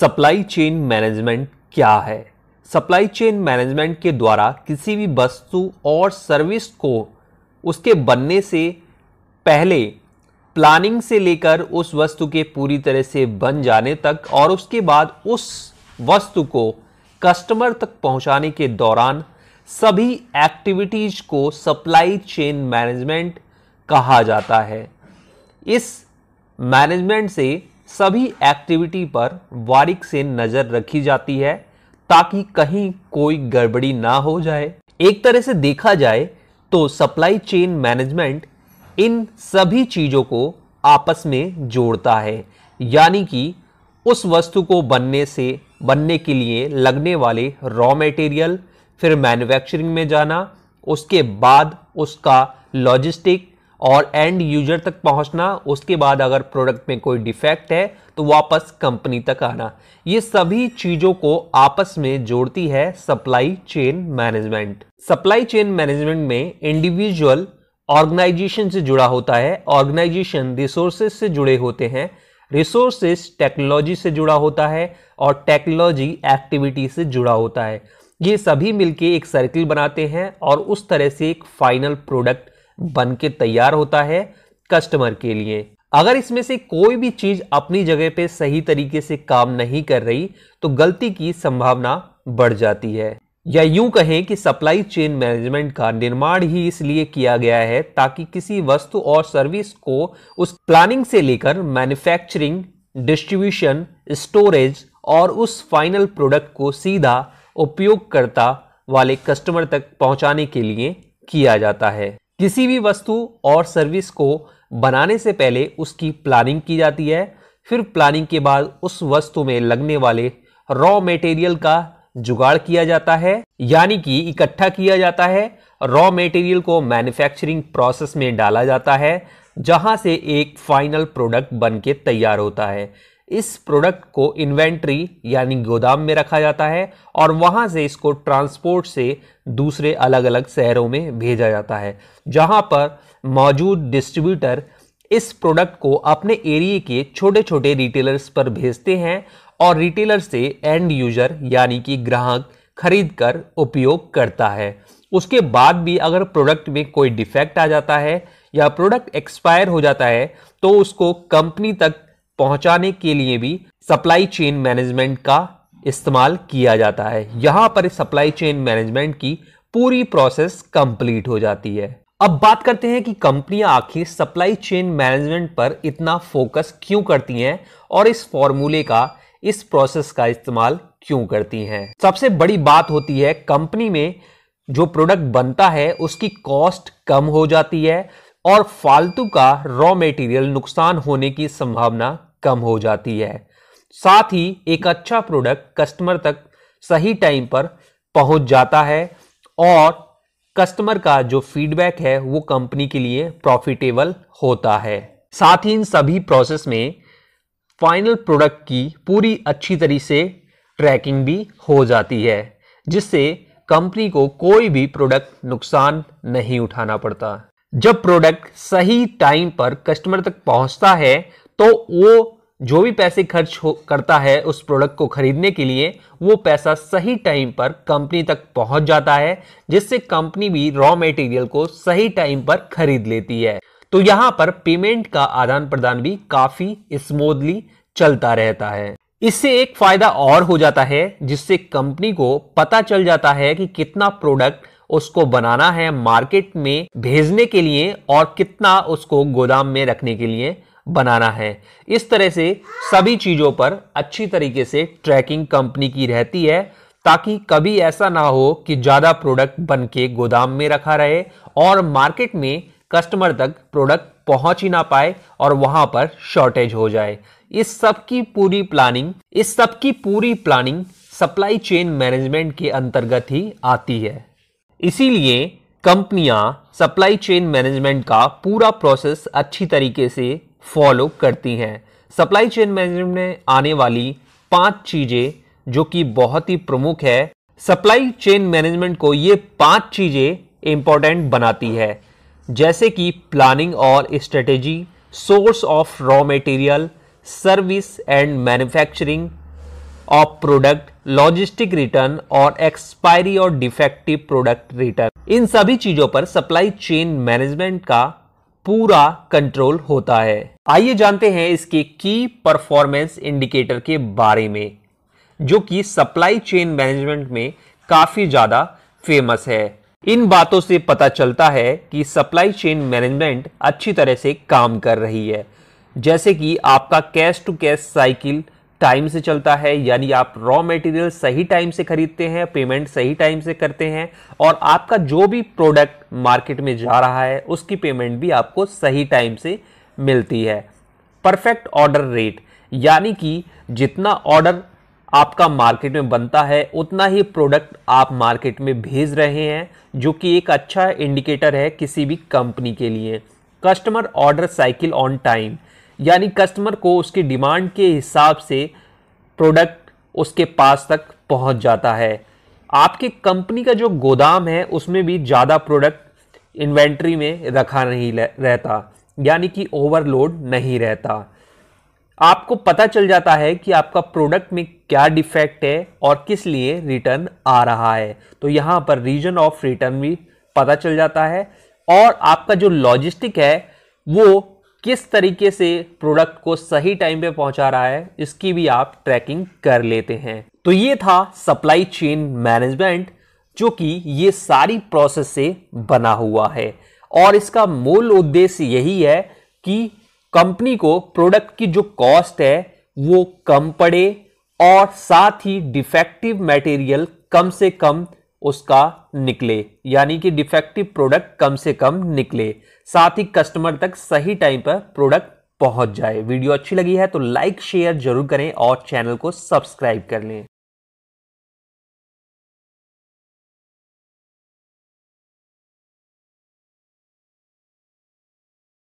supply chain management क्या है supply chain management के द्वारा किसी भी वस्तु और सर्विस को उसके बनने से पहले प्लानिंग से लेकर उस वस्तु के पूरी तरह से बन जाने तक और उसके बाद उस वस्तु को कस्टमर तक पहुंचाने के दौरान सभी एक्टिविटीज़ को सप्लाई चेन मैनेजमेंट कहा जाता है इस मैनेजमेंट से सभी एक्टिविटी पर बारीक से नज़र रखी जाती है ताकि कहीं कोई गड़बड़ी ना हो जाए एक तरह से देखा जाए तो सप्लाई चेन मैनेजमेंट इन सभी चीज़ों को आपस में जोड़ता है यानी कि उस वस्तु को बनने से बनने के लिए लगने वाले रॉ मटेरियल फिर मैन्युफैक्चरिंग में जाना उसके बाद उसका लॉजिस्टिक और एंड यूजर तक पहुंचना उसके बाद अगर प्रोडक्ट में कोई डिफेक्ट है तो वापस कंपनी तक आना ये सभी चीज़ों को आपस में जोड़ती है supply chain management supply chain management में इंडिविजुअल ऑर्गेनाइजेशन से जुड़ा होता है ऑर्गेनाइजेशन रिसोर्सेज से जुड़े होते हैं रिसोर्सेज टेक्नोलॉजी से जुड़ा होता है और टेक्नोलॉजी एक्टिविटी से जुड़ा होता है ये सभी मिलके एक सर्कल बनाते हैं और उस तरह से एक फाइनल प्रोडक्ट बन के तैयार होता है कस्टमर के लिए अगर इसमें से कोई भी चीज अपनी जगह पे सही तरीके से काम नहीं कर रही तो गलती की संभावना बढ़ जाती है या यूं कहें कि सप्लाई चेन मैनेजमेंट का निर्माण ही इसलिए किया गया है ताकि किसी वस्तु और सर्विस को उस प्लानिंग से लेकर मैन्युफैक्चरिंग डिस्ट्रीब्यूशन स्टोरेज और उस फाइनल प्रोडक्ट को सीधा उपयोगकर्ता वाले कस्टमर तक पहुंचाने के लिए किया जाता है किसी भी वस्तु और सर्विस को बनाने से पहले उसकी प्लानिंग की जाती है फिर प्लानिंग के बाद उस वस्तु में लगने वाले रॉ मटेरियल का जुगाड़ किया जाता है यानी कि इकट्ठा किया जाता है रॉ मटेरियल को मैन्युफैक्चरिंग प्रोसेस में डाला जाता है जहां से एक फाइनल प्रोडक्ट बन के तैयार होता है इस प्रोडक्ट को इन्वेंट्री यानी गोदाम में रखा जाता है और वहाँ से इसको ट्रांसपोर्ट से दूसरे अलग अलग शहरों में भेजा जाता है जहाँ पर मौजूद डिस्ट्रीब्यूटर इस प्रोडक्ट को अपने एरिए के छोटे छोटे रिटेलर्स पर भेजते हैं और रिटेलर से एंड यूजर यानी कि ग्राहक खरीद कर उपयोग करता है उसके बाद भी अगर प्रोडक्ट में कोई डिफेक्ट आ जाता है या प्रोडक्ट एक्सपायर हो जाता है तो उसको कंपनी तक पहुंचाने के लिए भी सप्लाई चेन मैनेजमेंट का इस्तेमाल किया जाता है यहां पर सप्लाई चेन मैनेजमेंट की पूरी प्रोसेस कंप्लीट हो जाती है अब बात करते हैं कि कंपनियां आखिर सप्लाई चेन मैनेजमेंट पर इतना फोकस क्यों करती हैं और इस फॉर्मूले का इस प्रोसेस का इस्तेमाल क्यों करती हैं सबसे बड़ी बात होती है कंपनी में जो प्रोडक्ट बनता है उसकी कॉस्ट कम हो जाती है और फालतू का रॉ मटेरियल नुकसान होने की संभावना कम हो जाती है साथ ही एक अच्छा प्रोडक्ट कस्टमर तक सही टाइम पर पहुंच जाता है और कस्टमर का जो फीडबैक है वो कंपनी के लिए प्रॉफिटेबल होता है साथ ही इन सभी प्रोसेस में फाइनल प्रोडक्ट की पूरी अच्छी तरीके से ट्रैकिंग भी हो जाती है जिससे कंपनी को कोई भी प्रोडक्ट नुकसान नहीं उठाना पड़ता जब प्रोडक्ट सही टाइम पर कस्टमर तक पहुंचता है तो वो जो भी पैसे खर्च हो करता है उस प्रोडक्ट को खरीदने के लिए वो पैसा सही टाइम पर कंपनी तक पहुंच जाता है जिससे कंपनी भी रॉ मटेरियल को सही टाइम पर खरीद लेती है तो यहाँ पर पेमेंट का आदान प्रदान भी काफी स्मूथली चलता रहता है इससे एक फायदा और हो जाता है जिससे कंपनी को पता चल जाता है कि कितना प्रोडक्ट उसको बनाना है मार्केट में भेजने के लिए और कितना उसको गोदाम में रखने के लिए बनाना है इस तरह से सभी चीज़ों पर अच्छी तरीके से ट्रैकिंग कंपनी की रहती है ताकि कभी ऐसा ना हो कि ज़्यादा प्रोडक्ट बन के गोदाम में रखा रहे और मार्केट में कस्टमर तक प्रोडक्ट पहुंच ही ना पाए और वहां पर शॉर्टेज हो जाए इस सब की पूरी प्लानिंग इस सब की पूरी प्लानिंग सप्लाई चेन मैनेजमेंट के अंतर्गत ही आती है इसीलिए कंपनियां सप्लाई चेन मैनेजमेंट का पूरा प्रोसेस अच्छी तरीके से फॉलो करती हैं सप्लाई चेन मैनेजमेंट में आने वाली पांच चीज़ें जो कि बहुत ही प्रमुख है सप्लाई चेन मैनेजमेंट को ये पांच चीज़ें इंपॉर्टेंट बनाती है जैसे कि प्लानिंग और strategy source of raw material service and manufacturing of product logistic return और एक्सपायरी और डिफेक्टिव प्रोडक्ट रिटर्न इन सभी चीज़ों पर सप्लाई चेन मैनेजमेंट का पूरा कंट्रोल होता है आइए जानते हैं इसके की परफॉर्मेंस इंडिकेटर के बारे में जो कि सप्लाई चेन मैनेजमेंट में काफ़ी ज़्यादा फेमस है इन बातों से पता चलता है कि सप्लाई चेन मैनेजमेंट अच्छी तरह से काम कर रही है जैसे कि आपका cash to cash cycle time से चलता है यानी आप रॉ मटेरियल सही टाइम से खरीदते हैं पेमेंट सही टाइम से करते हैं और आपका जो भी प्रोडक्ट मार्केट में जा रहा है उसकी पेमेंट भी आपको सही टाइम से मिलती है परफेक्ट ऑर्डर रेट यानी कि जितना ऑर्डर आपका मार्केट में बनता है उतना ही प्रोडक्ट आप मार्केट में भेज रहे हैं जो कि एक अच्छा इंडिकेटर है किसी भी कंपनी के लिए customer order cycle on time यानी कस्टमर को उसकी डिमांड के हिसाब से प्रोडक्ट उसके पास तक पहुंच जाता है आपके कंपनी का जो गोदाम है उसमें भी ज़्यादा प्रोडक्ट इन्वेंट्री में रखा नहीं रहता यानी कि ओवरलोड नहीं रहता आपको पता चल जाता है कि आपका प्रोडक्ट में क्या डिफेक्ट है और किस लिए रिटर्न आ रहा है तो यहाँ पर रीजन ऑफ रिटर्न भी पता चल जाता है और आपका जो लॉजिस्टिक है वो किस तरीके से प्रोडक्ट को सही टाइम पे पहुंचा रहा है इसकी भी आप ट्रैकिंग कर लेते हैं तो ये था सप्लाई चेन मैनेजमेंट जो कि ये सारी प्रोसेस से बना हुआ है और इसका मूल उद्देश्य यही है कि कंपनी को प्रोडक्ट की जो कॉस्ट है वो कम पड़े और साथ ही डिफेक्टिव मटेरियल कम से कम उसका निकले यानी कि डिफेक्टिव प्रोडक्ट कम से कम निकले साथ ही कस्टमर तक सही टाइम पर प्रोडक्ट पहुंच जाए वीडियो अच्छी लगी है तो लाइक शेयर जरूर करें और चैनल को सब्सक्राइब कर लें